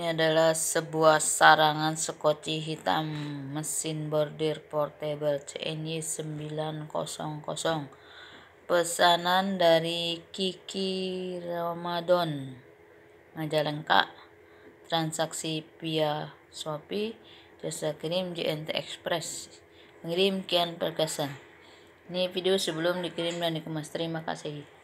Ini adalah sebuah sarangan sekoci hitam mesin bordir portable CNY 900. Pesanan dari Kiki Ramadan. Majalengka. Transaksi via Shopee, jasa kirim JNT Express. Mengirim Kian Perkasa. Ini video sebelum dikirim dan dikemas. Terima kasih.